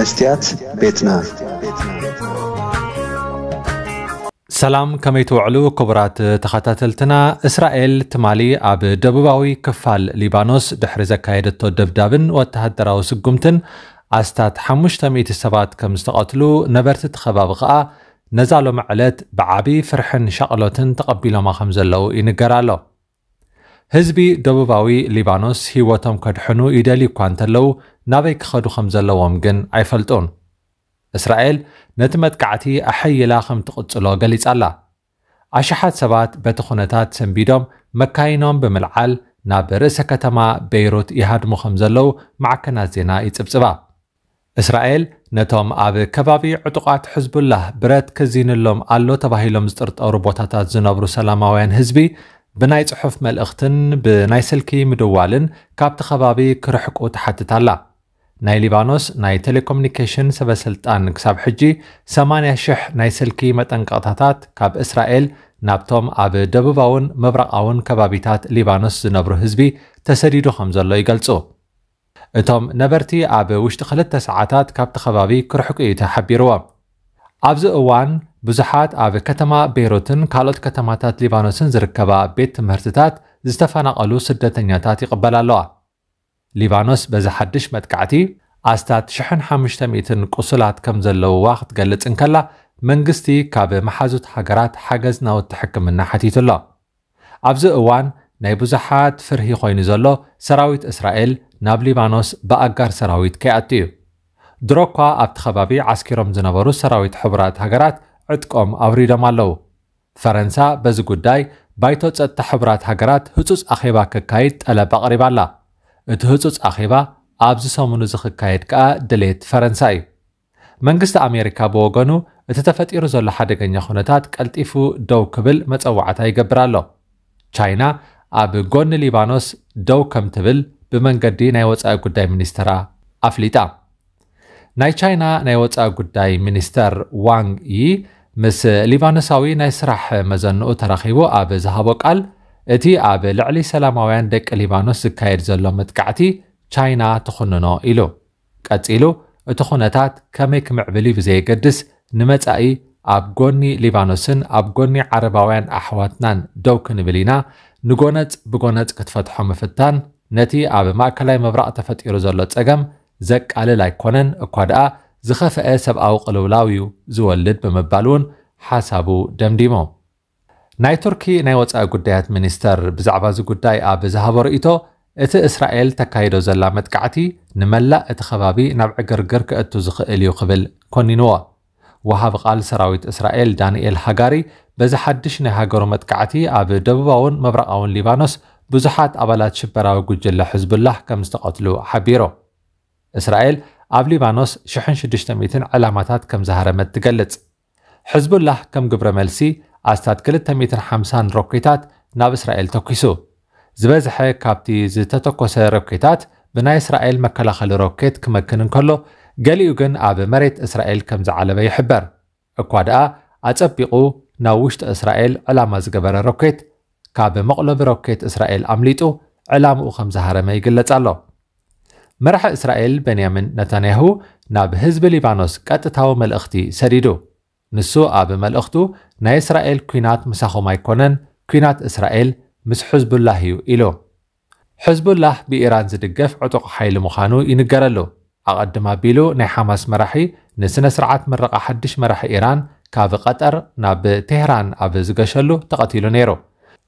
መስትያት ቤትና ሰላም ከመይ ትውዕሉ ክቡራት ተኸታተልትና እስራኤል ትማሊ ኣብ ደቡባዊ ክፋል ሊባኖስ ድሕሪ ዘካየደቶ ደብዳብን ወተሃደራዊ ስጉምትን ኣስታት 500 ሰባት ከም ዝተቐትሉ ነበርቲ እቲ ከባቢ ከዓ ነዛ ሎሚ ዕለት ብዓብዪ ፍርሕን ሸቕሎትን ተቐቢሎማ ከም ዘለዉ ይንገር ኣሎ ህዝቢ ደቡባዊ ሊባኖስ ህይወቶም ከድሕኑ ይደሊ እኳ እንተለዉ ናበይ ክኸዱ ከም ዘለዎም ግን ኣይፈልጡን እስራኤል ነቲ መጥቃዕቲ ኣሐይላ ከም ትቕጽሎ ገሊጻ ኣላ ኣሽሓት ሰባት በቲ ኩነታት ሰንቢዶም መካይኖም ብምልዓል ናብ ርእሰ ከተማ ቤይሩት ይሃድሙ ከም ዘለዉ ማዕከናት ዜና ይጽብጽባ እስራኤል ነቶም ኣብ ከባቢ ዕጡቓት ሕዝቡላህ ብረት ክዚንሎም ኣሎ ተባሂሎም ዝጥርጠሩ ቦታታት ዝነብሩ ሰላማውያን ህዝቢ ብናይ ጽሑፍ መልእኽትን ብናይ ስልኪ ምድዋልን ካብቲ ኸባቢ ክርሕቁ ተሓትት ኣላ ናይ ሊባኖስ ናይ ቴሌኮሙኒኬሽን ሰበስልጣን ክሳብ ሕጂ 80,000 ናይ ስልኪ መጠንቀቕታታት ካብ እስራኤል ናብቶም ኣብ ደቡባውን ምብራቃውን ከባቢታት ሊባኖስ ዝነብሩ ህዝቢ ተሰዲዱ ከም ዘሎ ይገልጹ እቶም ነበርቲ ኣብ ውሽጢ ክልተ ሰዓታት ካብቲ ኸባቢ ክርሕቁ እዩ ተሓቢርዎም ኣብዚ እዋን ብዙሓት ኣብ ከተማ ቤይሩትን ካልኦት ከተማታት ሊባኖስን ዝርከባ ቤት ትምህርትታት ዝተፈናቐሉ ስደተኛታት ይቕበል ኣለዋ ሊባኖስ በዚ ሓድሽ መጥቃዕቲ ኣስታት 1500 ቁስላት ከም ዘለውዋ ክትገልጽን ከላ መንግስቲ ካብ መሓዙት ሃገራት ሓገዝ ናውቲ ሕክምና ሓቲቱ ኣሎ ኣብዚ እዋን ናይ ብዙሓት ፍርሂ ኮይኑ ዘሎ ሰራዊት እስራኤል ናብ ሊባኖስ ብኣጋር ሰራዊት ከይኣቱ እዩ ድሮ እኳ ኣብቲ ከባቢ ዓስኪሮም ዝነበሩ ሰራዊት ሕቡራት ሃገራት ዕጥቆም ኣብሪዶም ኣለው ፈረንሳ በዚ ጉዳይ ባይቶ ፀጥታ ሕቡራት ሃገራት ህፁፅ ኣኼባ ክካየድ ጠለብ ኣቕሪባ ኣላ እቲ ህፁፅ ኣኼባ ኣብዚ ሰሙኑ እዚ ክካየድ ከኣ ድሌት ፈረንሳ እዩ መንግስቲ ኣሜሪካ ብወገኑ እቲ ተፈጢሩ ዘሎ ሓደገኛ ኩነታት ቀልጢፉ ደው ክብል መፀዋዕታ ይገብር ኣሎ ቻይና ኣብ ጎኒ ሊባኖስ ደው ከም ትብል ብመንገዲ ናይ ወፃኢ ጉዳይ ሚኒስተራ ኣፍሊጣ ናይ ቻይና ናይ ወፃኢ ጉዳይ ሚኒስተር ዋንግ ይ ምስ ሊባኖሳዊ ናይ ስራሕ መዘንኡ ተራኺቡ ኣብ ዝሃቦ ቃል እቲ ኣብ ልዕሊ ሰላማውያን ደቂ ሊባኖስ ዝካየድ ዘሎ መጥቃዕቲ ቻይና ትኽንኖ ኢሉ ቀጺሉ እቲ ኩነታት ከመይ ክምዕብሊ ብዘየገድስ ንመጻኢ ኣብ ጎኒ ሊባኖስን ኣብ ጎኒ ዓረባውያን ኣሕዋትናን ደው ክንብል ኢና ንጎነፅ ብጎነፅ ክትፈትሖ ምፍታን ነቲ ኣብ ማእከላይ ምብራቕ ተፈጢሩ ዘሎ ጸገም ዘቃልል ኣይኮነን እኳ ደኣ ዝኸፍአ ሰብኣዊ ቅልውላው እዩ ዝወልድ ብምባል እውን ሓሳቡ ደምዲሞ ናይ ቱርኪ ናይ ወፃኢ ጉዳያት ሚኒስተር ብዛዕባ እዚ ጉዳይ ኣብ ዝሃቦ ርእቶ እቲ እስራኤል ተካይዶ ዘላ መጥቃዕቲ ንመላእ እቲ ከባቢ ናብ ዕግርግር ክእቱ ዝኽእል እዩ ክብል ኮኒንዎ ወሃቢ ቃል ሰራዊት እስራኤል ዳንኤል ሃጋሪ በዚ ሓድሽ ናይ ሃገሩ መጥቃዕቲ ኣብ ደቡባውን ምብራቃውን ሊባኖስ ብዙሓት ኣባላት ሽበራዊ ጉጅለ ሕዝብላህ ከም ዝተቐትሉ ሓቢሮ እስራኤል ኣብ ሊባኖስ 1600 ዕላማታት ከም ዝሃረመት ትገልጽ ሕዝቡላህ ከም ግብረ መልሲ ኣስታት 250 ሮኬታት ናብ እስራኤል ተኪሱ ዝበዝሐ ካብቲ ዝተተኮሰ ሮኬታት ብናይ እስራኤል መከላኸሊ ሮኬት ክመክን እንከሎ ገሊኡ ግን ኣብ መሬት እስራኤል ከም ዝዓለበ ይሕበር እኳ ደኣ ኣጸቢቑ ናብ ውሽጢ እስራኤል ዕላማ ዝገበረ ሮኬት ካብ መቕለቢ ሮኬት እስራኤል ኣምሊጡ ዕላምኡ ከም ዝሃረመ ይግለጽ ኣሎ مرح إسرائيل بنيامين نتانياهو ناب حزب ليبانوس قطتاو ملخطي سريدو نسو اب ملخطو نا إسرائيل كينات مسخو مايكونن كينات إسرائيل مس حزب الله يو إلو حزب الله بإيران زدقف عطق حيل مخانو ينقرلو أقدم بيلو ني حماس مرحي نسنا سرعات مرق حدش مرح إيران كاب قطر ناب تهران أب زقشلو تقتيلو نيرو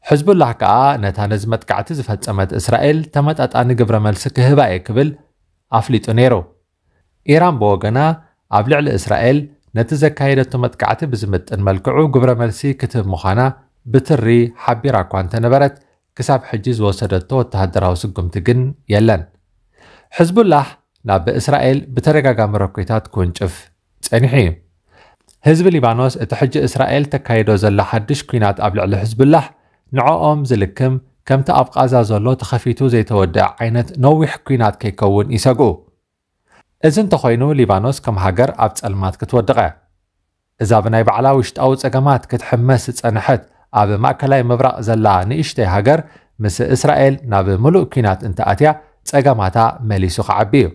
حزب الله كا نتا نزمت كعت زفت أمد إسرائيل تمت أتان جبر ملسك هبا يكبل أفليت نيرو إيران بوغنا أبلع لإسرائيل نتا زكايدة تمت كعت بزمت أن ملكعو جبر ملسي كتب مخانا بتري حبي راكوان تنبرت كساب حجيز وسدتو تهدرا وسقم تجن يلن حزب الله ناب إسرائيل بترقى قام ركويتات كونجف تنحي حزب لبنان اتحج إسرائيل تكايدو زل حدش كينات أبلع لحزب الله ንዕኦም ዝልክም ከምቲ ኣብ ቃዛ ዘሎ ተኸፊቱ ዘይተወድእ ዓይነት ነዊሕ ኩናት ከይከውን ይሰግኡ እዚ እንተኾይኑ ሊባኖስ ከም ሃገር ኣብ ጸልማት ክትወድቐ እዛ ብናይ ባዕላ ውሽጣዊ ጸገማት ክትሕመስ ዝጸንሐት ኣብ ማእከላይ ምብራቕ ዘላ ንእሽተይ ሃገር ምስ እስራኤል ናብ ሙሉእ ኩናት እንተኣትያ ጸገማታ መሊሱ ክዓቢ እዩ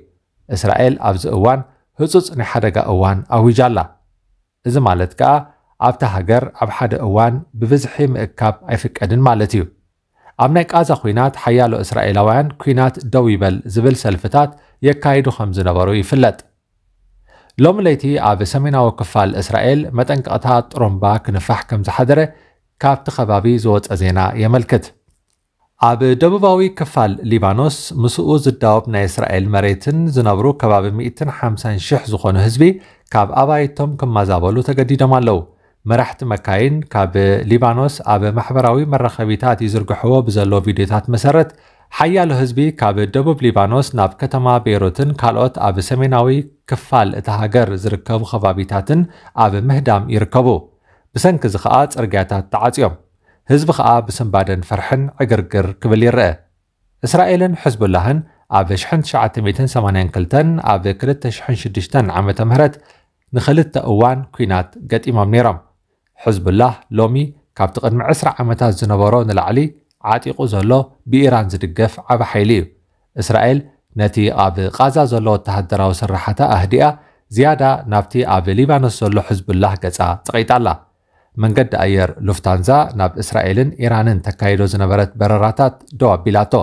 እስራኤል ኣብዚ እዋን ህጹጽ ናይ ሓደጋ እዋን ኣዊጃላ እዚ ማለት ከዓ ኣብታ ሃገር ኣብ ሓደ እዋን ብብዝሒ ምእካብ ኣይፍቀድን ማለት እዩ ኣብ ናይ ቃዛ ኩናት ሓያሎ እስራኤላውያን ኩናት ደው ይበል ዝብል ሰልፍታት የካይዱ ከም ዝነበሩ ይፍለጥ ሎሚ ለይቲ ኣብ ሰሜናዊ ክፋል እስራኤል መጠንቀቕታ ጥሩምባ ክንፋሕ ከም ዝሓደረ ካብቲ ከባቢ ዝወፀ ዜና የመልክት ኣብ ደቡባዊ ክፋል ሊባኖስ ምስኡ ዝዳወብ ናይ እስራኤል መሬትን ዝነብሩ ከባቢ 150,000 ዝኾኑ ህዝቢ ካብ ኣባይቶም ክመዛበሉ ተገዲዶም ኣለው መራሕቲ መካይን ካብ ሊባኖስ ኣብ ማሕበራዊ መራኸቢታት እዩ ዝርግሕዎ ብዘሎ ቪድዮታት መሰረት ሓያሎ ህዝቢ ካብ ደቡብ ሊባኖስ ናብ ከተማ ቤይሩትን ካልኦት ኣብ ሰሜናዊ ክፋል እቲ ሃገር ዝርከቡ ከባቢታትን ኣብ ምህዳም ይርከቡ ብሰንኪ እዚ ከዓ ጽርግያታት ተዓጽዮም ህዝቢ ከዓ ብስምባደን ፍርሕን ዕግርግር ክብል ይርአ እስራኤልን ሕዝቡላህን ኣብ 1982 ኣብ 2006 ዓ ም ንክልተ እዋን ኩናት ገጢሞም ነይሮም حزب الله لومي ካብቲ ቅድሚ 20 ዓመታት ዝነበሮ ንላዕሊ ዓጢቑ ዘሎ ብኢራን ዝድገፍ ዓብ ሓይሊ እዩ እስራኤል ነቲ ኣብ ቃዛ ዘሎ ወተሃደራዊ ስራሕታ ኣህዲኣ ዝያዳ ናብቲ ኣብ ሊባኖስ ዘሎ ሕዝብላህ ገጻ ጥቒጣ ኣላ መንገዲ ኣየር ሉፍታንዛ ናብ እስራኤልን ኢራንን ተካይዶ ዝነበረት በረራታት ደው ኣቢላቶ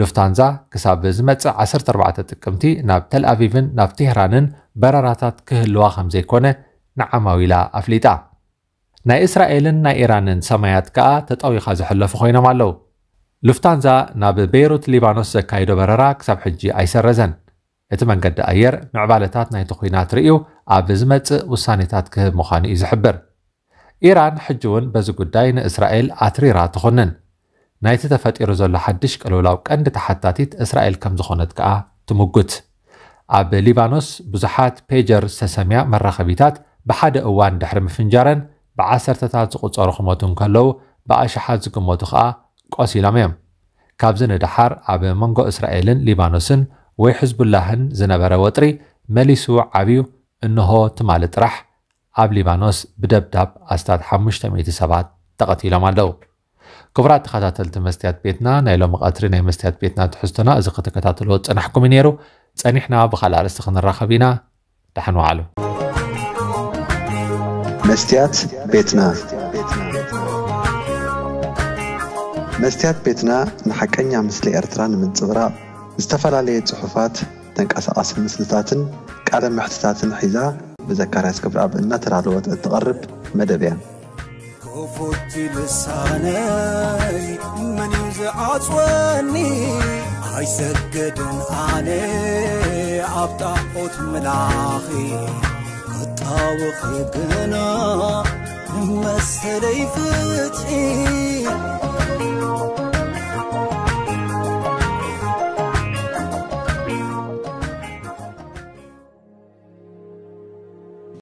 ሉፍታንዛ ክሳብ ዝመጽእ 14 ጥቅምቲ ናብ ተልኣቪቭን ናብ ቴህራንን በረራታት ክህልዋ ከም ዘይኮነ ንዓማዊላ ኣፍሊጣ ናይ እስራኤልን ናይ ኢራንን ሰማያት ከኣ ተጣዊኻ ዘሐለፉ ኮይኖም ኣለው ሉፍታንዛ ናብ ቤይሩት ሊባኖስ ዘካይዶ በረራ ክሳብ ሕጂ ኣይሰረዘን እቲ መንገዲ ኣየር ምዕባለታት ናይቲ ኩናት ርእዩ ኣብ ዝመፅእ ውሳኔታት ክህብ ምዃኑ እዩ ዝሕብር ኢራን ሕጂ እውን በዚ ጉዳይ ንእስራኤል ኣትሪራ ትኹንን ናይቲ ተፈጢሩ ዘሎ ሓድሽ ቅልውላው ቀንዲ ተሓታቲት እስራኤል ከም ዝኾነት ከዓ ትምጉት ኣብ ሊባኖስ ብዙሓት ፔጀር ዝተሰምያ መራኸቢታት ብሓደ እዋን ድሕሪ ምፍንጃረን ብዓሰርተታት ዝቑፀሩ ክመቱ እንከለዉ ብኣሽሓት ዝግመቱ ከዓ ቆሲሎም እዮም ካብዚ ንድሓር ኣብ መንጎ እስራኤልን ሊባኖስን ወይ ሕዝቡላህን ዝነበረ ወጥሪ መሊሱ ዓብዩ እንሆ ትማሊ ጥራሕ ኣብ ሊባኖስ ብደብዳብ ኣስታት 500 ሰባት ተቐቲሎም ኣለዉ ክቡራት ተኸታተልቲ መስትያት ቤትና ናይ ሎሚ ቀትሪ ናይ መስትያት ቤትና ትሕዝቶና እዚ ክትከታተልዎ ዝፀናሕኩም እዩ ነይሩ ፀኒሕና ብካልእ ኣርእስቲ ክንራኸብ ኢና ዳሕንዋዕሉ መስቲያት ቤትና መስትያት ቤትና ንሓቀኛ ምስሊ ኤርትራ ንምንፅብራቕ ዝተፈላለየ ፅሑፋት ተንቀሳቐሲ ምስልታትን ቃለ ምሕትታትን ሒዛ ብዘካርያስ ክብርኣብ እናተዳለወት እትቐርብ መደብ እያ ኮፎቲ ልሳነይ መን እዩ ዝዓፅወኒ ኣይሰገድን ኣነ ኣብ ጣዖት መላኺ وخيبنا يقنا ما استليفت